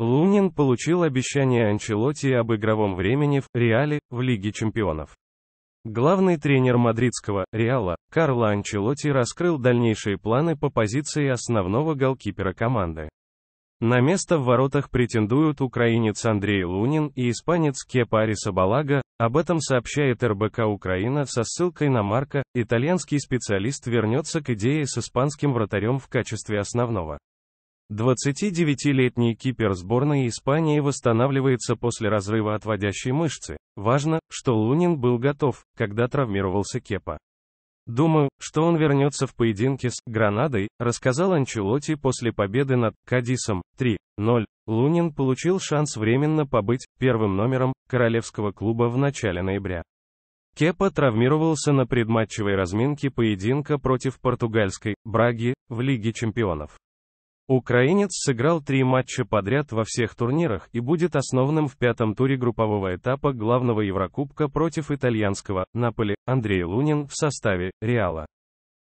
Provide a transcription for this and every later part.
Лунин получил обещание Анчелотти об игровом времени в «Реале» в Лиге чемпионов. Главный тренер мадридского «Реала» Карло Анчелотти раскрыл дальнейшие планы по позиции основного голкипера команды. На место в воротах претендуют украинец Андрей Лунин и испанец Кепа Арисабалага, об этом сообщает РБК Украина со ссылкой на Марка, итальянский специалист вернется к идее с испанским вратарем в качестве основного. 29-летний кипер сборной Испании восстанавливается после разрыва отводящей мышцы. Важно, что Лунин был готов, когда травмировался Кепа. Думаю, что он вернется в поединке с Гранадой, рассказал Анчелоти после победы над Кадисом 3-0. Лунин получил шанс временно побыть первым номером королевского клуба в начале ноября. Кепа травмировался на предматчевой разминке поединка против португальской Браги в Лиге чемпионов. Украинец сыграл три матча подряд во всех турнирах и будет основным в пятом туре группового этапа главного Еврокубка против итальянского Наполи Андрей Лунин в составе Реала.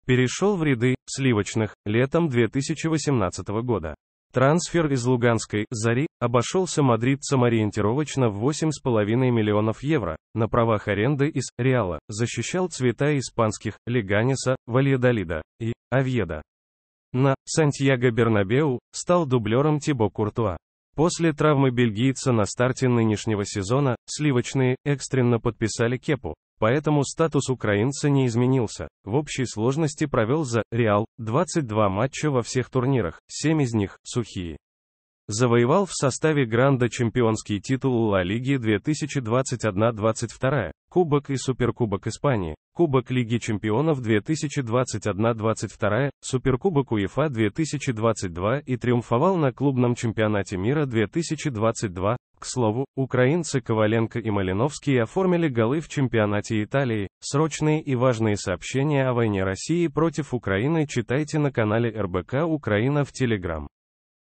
Перешел в ряды сливочных летом 2018 года. Трансфер из Луганской «Зари» обошелся мадридцам ориентировочно в 8,5 миллионов евро, на правах аренды из «Реала», защищал цвета испанских Леганеса «Вальедолида» и «Авьеда» на Сантьяго Бернабеу стал дублером Тибо Куртуа. После травмы бельгийца на старте нынешнего сезона, сливочные экстренно подписали Кепу, поэтому статус украинца не изменился. В общей сложности провел за Реал 22 матча во всех турнирах, 7 из них – сухие. Завоевал в составе Гранда чемпионский титул Ла Лиги 2021-22, Кубок и Суперкубок Испании, Кубок Лиги Чемпионов 2021-22, Суперкубок УЕФА 2022 и триумфовал на клубном чемпионате мира 2022. К слову, украинцы Коваленко и Малиновский оформили голы в чемпионате Италии. Срочные и важные сообщения о войне России против Украины читайте на канале РБК Украина в Телеграм.